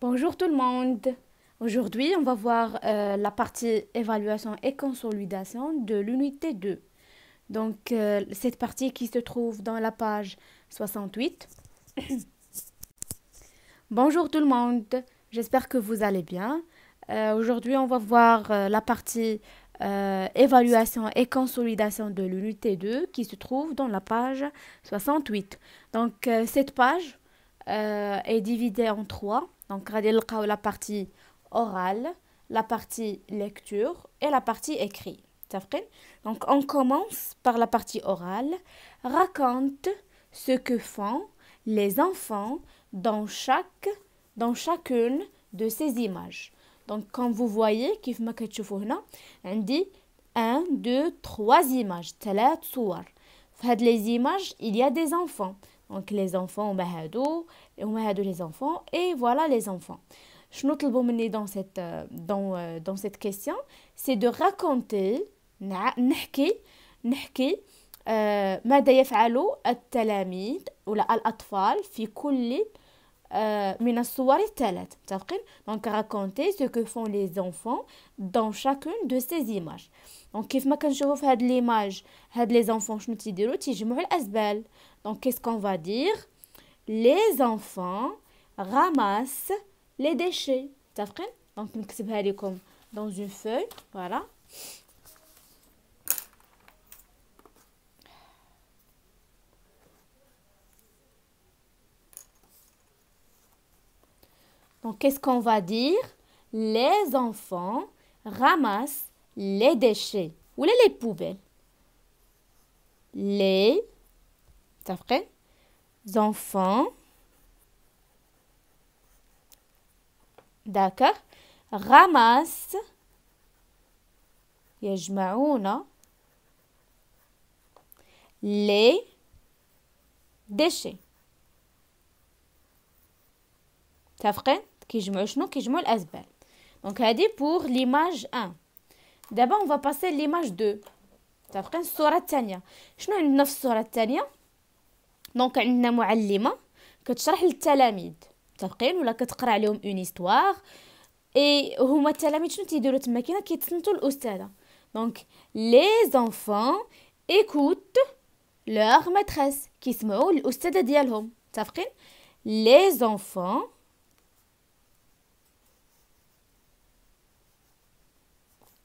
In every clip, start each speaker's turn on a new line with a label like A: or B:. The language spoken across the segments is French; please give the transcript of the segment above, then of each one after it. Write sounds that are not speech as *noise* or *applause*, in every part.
A: Bonjour tout le monde. Aujourd'hui, on va voir euh, la partie évaluation et consolidation de l'unité 2. Donc, euh, cette partie qui se trouve dans la page 68. *coughs* Bonjour tout le monde. J'espère que vous allez bien. Euh, aujourd'hui, on va voir la partie évaluation et consolidation de l'unité 2 qui se trouve dans la page 68. Donc, cette page est divisée en trois. Donc, la partie orale, la partie lecture et la partie écrite. Donc, on commence par la partie orale. Raconte ce que font les enfants dans chaque, dans chacune de ces images. Donc, quand vous voyez, on dit 1, 2, 3 images, 3 Faites les images, il y a des enfants. Donc les enfants, on on les enfants, et voilà les enfants. Je note le dans cette, euh, dans, euh, dans cette question, c'est de raconter, نحكي, نحكي, ماذا يفعل التلاميذ ولا الأطفال في كل euh, Min histoire et à l'être donc à raconter ce que font les enfants dans chacune de ces images donc kiff m'a conçu au fait de l'image les enfants je me dis de est belle donc qu'est ce qu'on va dire les enfants ramassent les déchets d'après donc c'est mal comme dans une feuille voilà Donc, qu'est-ce qu'on va dire Les enfants ramassent les déchets. Où les poubelles Les, t'as Les Enfants, d'accord Ramassent يجمعون les déchets. ça vrai كيجمعوا شنو كيجمعوا الازبال دونك هادي بور ليماج 1 دابا اون فا باسي ليماج 2 متفقين الصوره الثانيه شنو عندنا في الصوره الثانيه دونك عندنا معلمه كتشرح للتلاميذ متفقين ولا كتقرا عليهم اون استوار اي هما التلاميذ شنو تيديروا تما كاين كيتسنتوا الاستاذه دونك لي زونفون ايكوت لوغ ماتريس كيسمعوا الاستاذه ديالهم متفقين لي زونفون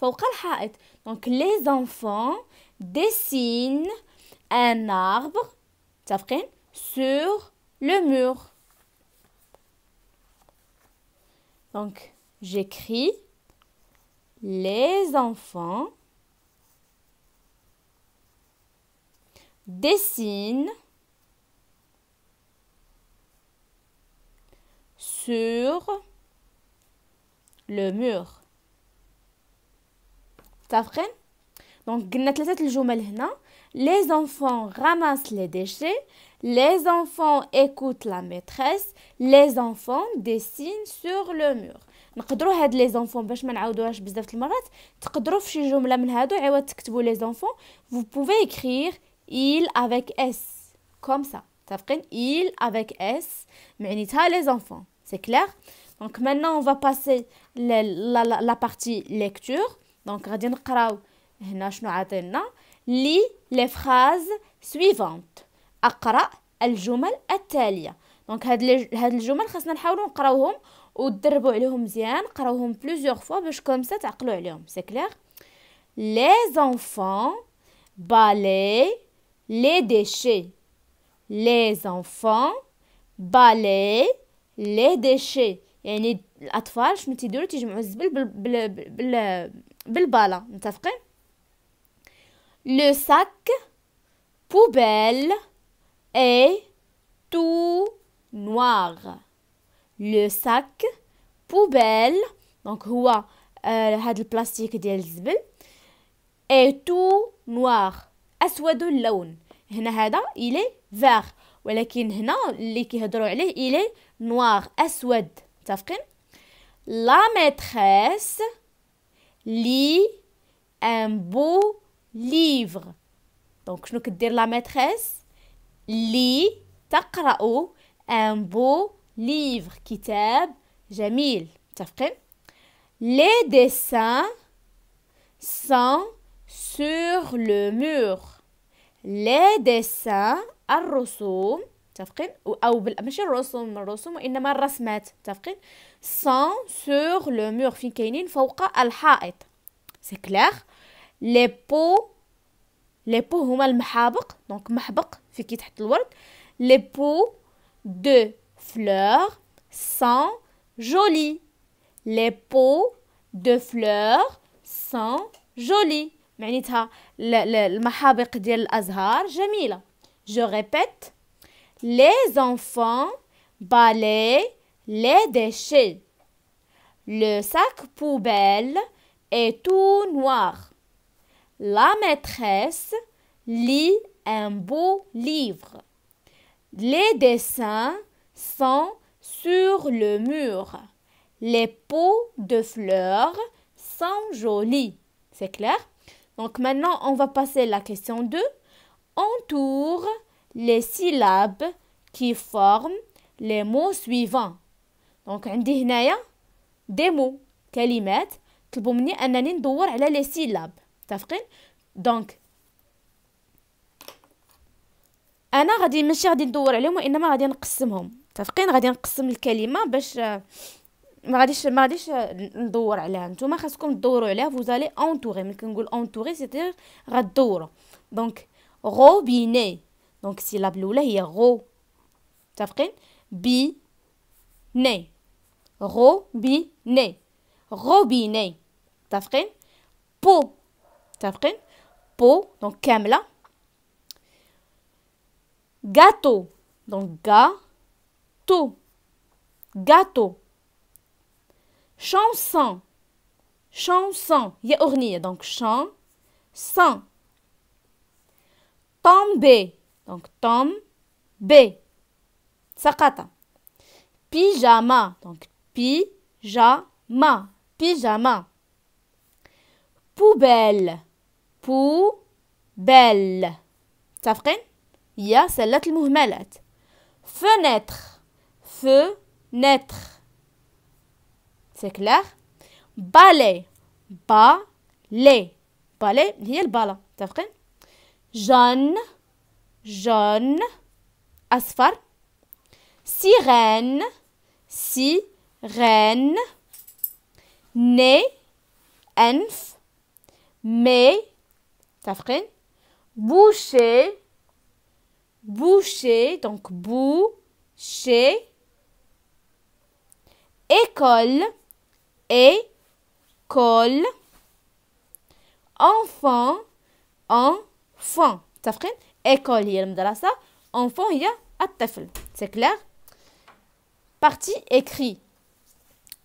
A: Donc, les enfants dessinent un arbre sur le mur donc j'écris les enfants dessinent sur le mur متفقين Donc, قلنا ثلاثه الجمل هنا les enfants ramassent les déchets, les enfants écoutent la maîtresse, les enfants dessinent sur le mur. نقدروا هاد لي زونفون باش ما نعاودوهاش بزاف د المرات تقدروا في شي جمله من هادو عوض تكتبوا les enfants ». vous pouvez écrire il avec s comme ça متفقين il avec s معناتها les enfants c'est clair donc maintenant on va passer à la partie lecture دونك غادي نقراو هنا شنو عاطينا لي لي فراز سويفونت اقرا الجمل التاليه دونك هاد هاد الجمل خاصنا نحاولوا نقراوهم ودربوا عليهم مزيان قراوهم بليزيوغ فوا باش كومسا تعقلوا عليهم سي كليغ لي زونفون بالي لي ديشي لي زونفون بالي لي ديشي يعني الأطفال شنو تيديروا تيجمعوا الزبل بال بال بال Le sac poubelle est tout noir. Le sac poubelle, donc où a euh, le plastique d'Elsbil, est tout noir. Aswad ul il est vert, Il est noir أسود. La maîtresse lis un beau livre دونك شنو كدير لا ماتريس لي تقرا ان بو ليفر كتاب جميل متفقين لي ديسان سان سور لو مور لي ديسان الرسوم متفقين او ماشي الرسوم الرسوم وانما الرسمات متفقين sont sur le mur فين كاينين فوق الحائط سي كلير لي بو لي بو هما المحابق دونك محبق في كي تحت الورد لي بو دو fleurs sont جولي لي بو دو fleurs sont جولي معنيتها المحابق ديال الازهار جميله جو ريبيت les enfants بالي les déchets. Le sac poubelle est tout noir. La maîtresse lit un beau livre. Les dessins sont sur le mur. Les pots de fleurs sont jolis. C'est clair Donc maintenant, on va passer à la question 2. Entoure les syllabes qui forment les mots suivants. دونك عندي هنايا ديمو كلمات طلبوا مني انني ندور على لي سيلاب متفقين دونك انا غادي ماشي غادي ندور عليهم وانما غادي نقسمهم متفقين غادي نقسم الكلمه باش ما غاديش ما غاديش ندور عليها نتوما خاصكم تدوروا عليها فوزالي اونتوري ملي كنقول اونتوري سيتير غدوروا دونك روبيني دونك السيلاب الاولى هي غو متفقين بي ني robinet robinet Tafren. Po, Tafren. Po, Donc là. gâteau donc gâteau gâteau chanson chanson a orni, donc chanson tomber donc tomber Sakata. pyjama donc Pi-ja-ma. Pi-ja-ma. ma bel bel Il y a celles les Fenêtre. Feu-nêtre. C'est clair? Balai. ba il y a le balai. T'as Jaune. Jaune. Asphalte. Sirène. si reine, né, enf, mais, freine boucher, boucher, donc boucher, école, col, enfant, enfant, tafrin, école, il y a enfant, il y a tafle, c'est clair? Partie écrit.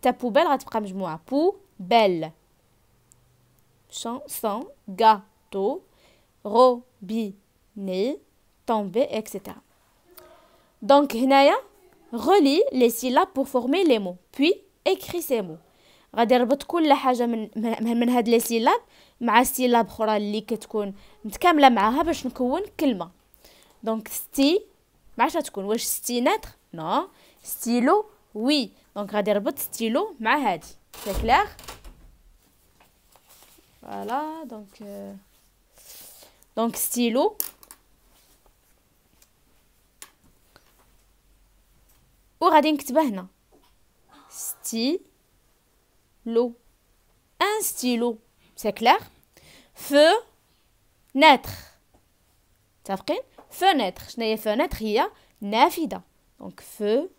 A: Ta poubelle غتبقى pou poubelle chanson gâteau robinet tomber etc. Donc هنايا relie les syllabes pour former les mots puis écris ces mots. غادي نربط كل حاجه من من هاد لي مع اخرى اللي كتكون متكامله باش نكون كلمه دونك معاش تكون واش non, stylo. Oui, donc radar bot stylo ma stylo, C'est clair Voilà, donc euh, donc stylo ou radin ktbahna. Stylo. Un stylo, c'est clair Feu fenêtre. Tafkin Fenêtre. Je n'ai fenêtre, il y a nafida. Donc feu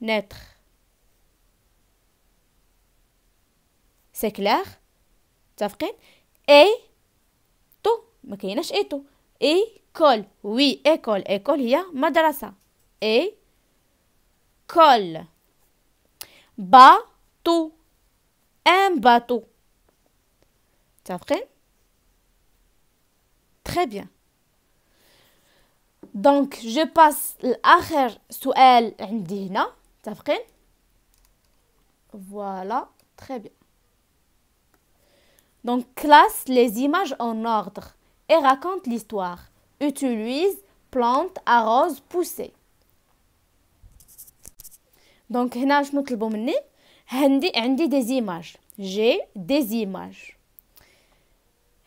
A: naître. C'est clair Tafkin Et tout Ma est et coll École. Oui, école. École, il y a madrasa. Et col. Bateau. Un bateau. Tafkin Très bien. Donc, je passe l'akhir sous elle, indihna. Voilà, très bien. Donc, classe les images en ordre et raconte l'histoire. Utilise plante, arrose, pousser. Donc, هنا شنو طلبوا مني؟ عندي عندي des images. J'ai des images.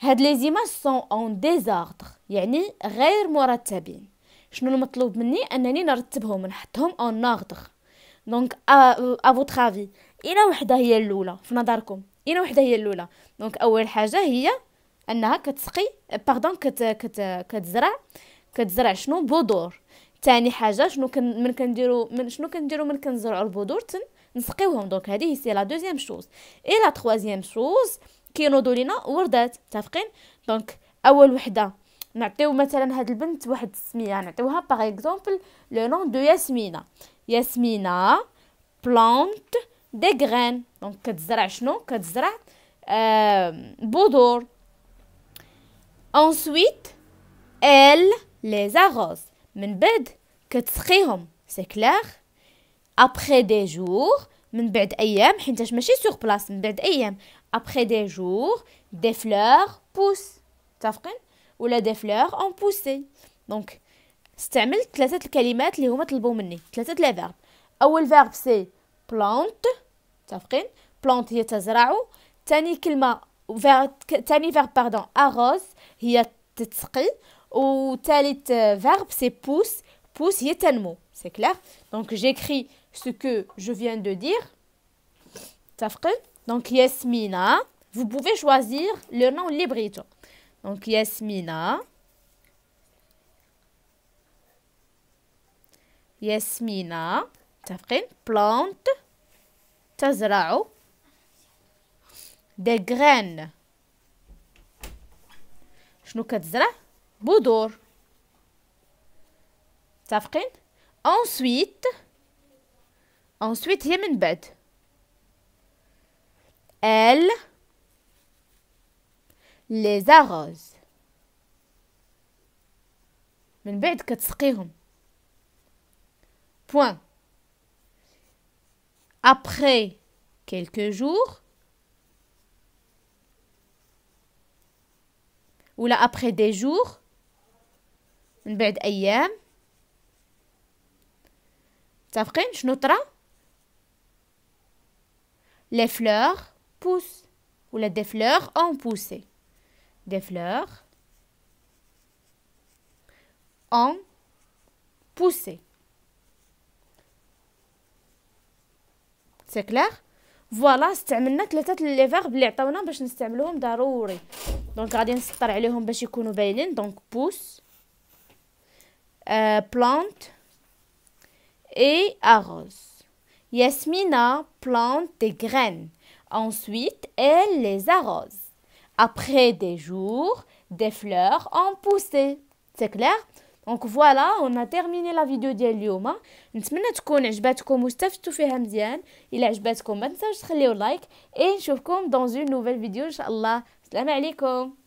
A: les images sont en désordre يعني غير مرتبين. شنو المطلوب مني؟ انني نرتبهم نحطهم en ordre. دونك ا فوتر افي الى وحده هي الاولى في نظركم الى وحده هي الاولى دونك اول حاجه هي انها كتسقي باردون كت كت كتزرع كتزرع شنو بذور ثاني حاجه شنو كن من كنديرو من شنو كنديرو من كنزرعو البذور نسقيوهم دونك هذه سي لا دوزيام شوز اي لا تخوازيام شوز كينوضوا لينا وردات متفقين دونك اول وحده نعطيو مثلا هاد البنت واحد السميه نعطيوها باغ اكزومبل لو نون دو ياسمينه Yasmina plante des graines. Donc, كتزرع شنو? كتزرع بذور. Ensuite, elle les arrose. من بعد كتسقيهم. C'est clair? Après des jours, من بعد أيام حيتاش ماشي sur place, من بعد أيام. Après des jours, des fleurs poussent. متفقين؟ ولا des fleurs ont poussé. Donc, j'ai utilisé les trois mots qu'ils m'ont demandé, trois verbes. Le premier verbe c'est planter, d'accord Planter, il y a t'azra'ou. Le deuxième verbe, pardon, arroser, il y a tetsqi. Et le troisième verbe c'est pousser, pousser, il y a t'nemou. C'est clair Donc j'écris ce que je viens de dire. D'accord Donc Yasmina, vous pouvez choisir le nom libre. Donc Yasmina, ياسمينة متفقين بلانت تزرع دي غران شنو كتزرع بذور متفقين انسويت انسويت هي من بعد ال les من بعد كتسقيهم Point. Après quelques jours, ou là après des jours, Une من بعد ça ce شنو a? les fleurs poussent ou là des fleurs ont poussé des fleurs ont poussé C'est clair Voilà, nous avons utilisé les 3 verbes que nous avons donnés pour les utiliser. Donc, nous allons les étirer pour qu'ils soient visibles. Donc, pousse, plante et arrose. Yasmina plante des graines. Ensuite, elle les arrose. Après des jours, des fleurs ont poussé. C'est clair دونك فوالا اون تيرميني لا فيديو ديال اليوم نتمنى تكون عجبتكم واستفدتوا فيها مزيان الا عجبتكم ما تنساوش تخليو لايك اي نشوفكم دون اون نوفيل فيديو ان شاء الله السلام عليكم